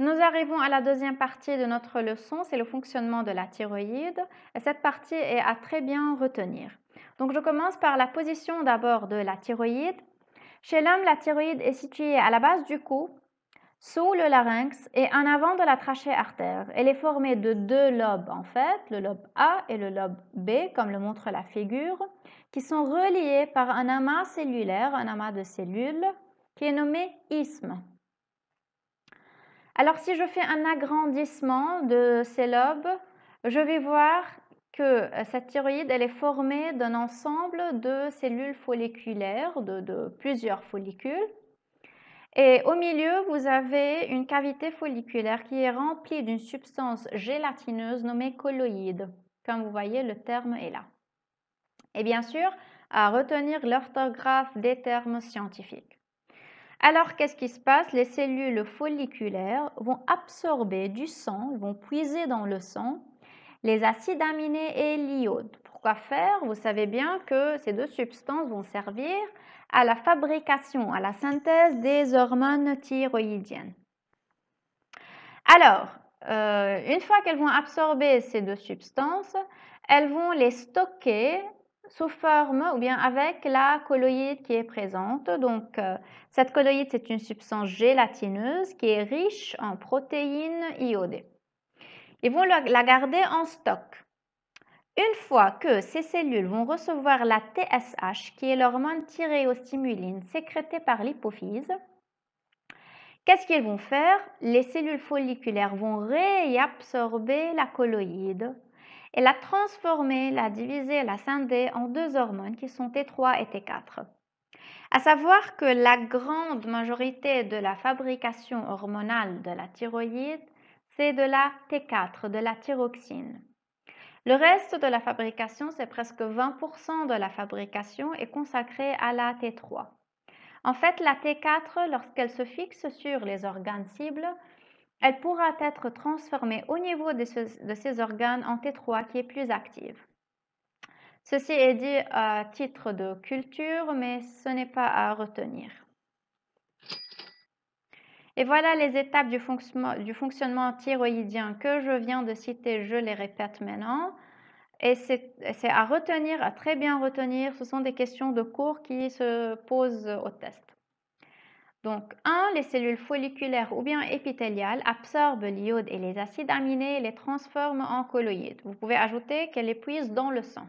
Nous arrivons à la deuxième partie de notre leçon, c'est le fonctionnement de la thyroïde. Cette partie est à très bien retenir. Donc je commence par la position d'abord de la thyroïde. Chez l'homme, la thyroïde est située à la base du cou, sous le larynx et en avant de la trachée artère. Elle est formée de deux lobes en fait, le lobe A et le lobe B, comme le montre la figure, qui sont reliés par un amas cellulaire, un amas de cellules, qui est nommé isthme. Alors si je fais un agrandissement de ces lobes, je vais voir que euh, cette thyroïde elle est formée d'un ensemble de cellules folliculaires, de, de, plusieurs follicules. Et au milieu, vous avez une cavité folliculaire qui est remplie d'une substance gélatineuse nommée colloïde. Comme vous voyez, le terme est là. Et bien sûr, à retenir l'orthographe des termes scientifiques. Alors, qu'est-ce qui se passe Les cellules folliculaires vont absorber du sang, vont puiser dans le sang les acides aminés et l'iode. Pourquoi faire Vous savez bien que ces deux substances vont servir à la fabrication, à la synthèse des hormones thyroïdiennes. Alors, euh, une fois qu'elles vont absorber ces deux substances, elles vont les stocker sous forme ou bien avec la colloïde qui est présente. Donc, euh, cette colloïde, c'est une substance gélatineuse qui est riche en protéines iodées. Ils vont la garder en stock. Une fois que ces cellules vont recevoir la TSH, qui est l'hormone thyréostimuline sécrétée par l'hypophyse, qu'est-ce qu'ils vont faire Les cellules folliculaires vont réabsorber la colloïde et la transformer, l'a diviser, l'a scinder en deux hormones qui sont T3 et T4. À savoir que la grande majorité de la fabrication hormonale de la thyroïde, c'est de la T4, de la thyroxine. Le reste de la fabrication, c'est presque 20% de la fabrication, est consacrée à la T3. En fait, la T4, lorsqu'elle se fixe sur les organes cibles, elle pourra être transformée au niveau de, ses organes en T3 qui est plus active. Ceci est dit à titre de culture, mais ce n'est pas à retenir. Et voilà les étapes du, du, fonctionnement thyroïdien que je viens de citer, je les répète maintenant. Et c'est à retenir, à très bien retenir. Ce sont des questions de cours qui se posent au test. Donc, 1. Les cellules folliculaires ou bien épithéliales absorbent l'iode et les acides aminés et les transforment en colloïdes. Vous pouvez ajouter qu'elles les dans le sang.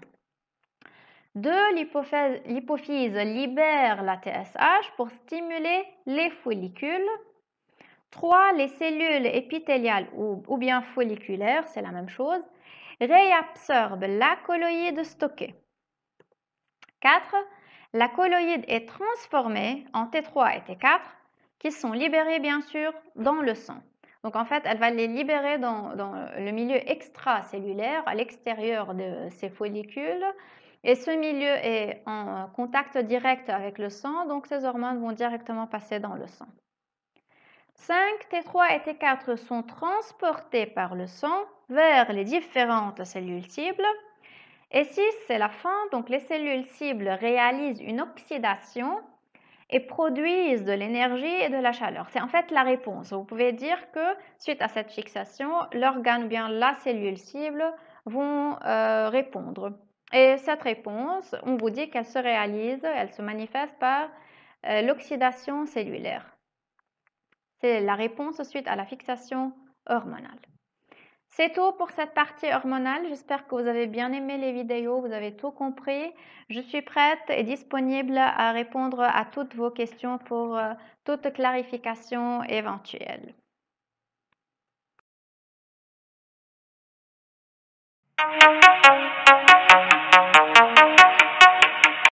2. L'hypophyse libère la TSH pour stimuler les follicules. 3. Les cellules épithéliales ou, ou bien folliculaires, c'est la même chose, réabsorbent la colloïde stockée. 4. La colloïde est transformée en T3 et T4 qui sont libérés bien sûr dans le sang. Donc en fait, elle va les libérer dans, le milieu extracellulaire, à l'extérieur de ces follicules. Et ce milieu est en contact direct avec le sang, donc ces hormones vont directement passer dans le sang. 5 T3 et T4 sont transportés par le sang vers les différentes cellules cibles et si c'est la fin, donc les cellules cibles réalisent une oxydation et produisent de l'énergie et de la chaleur. C'est en fait la réponse. Vous pouvez dire que suite à cette fixation, l'organe ou bien la cellule cible vont euh, répondre. Et cette réponse, on vous dit qu'elle se réalise, elle se manifeste par euh, l'oxydation cellulaire. C'est la réponse suite à la fixation hormonale. C'est tout pour cette partie hormonale. J'espère que vous avez bien aimé les vidéos, vous avez tout compris. Je suis prête et disponible à répondre à toutes vos questions pour euh, toute clarification éventuelle.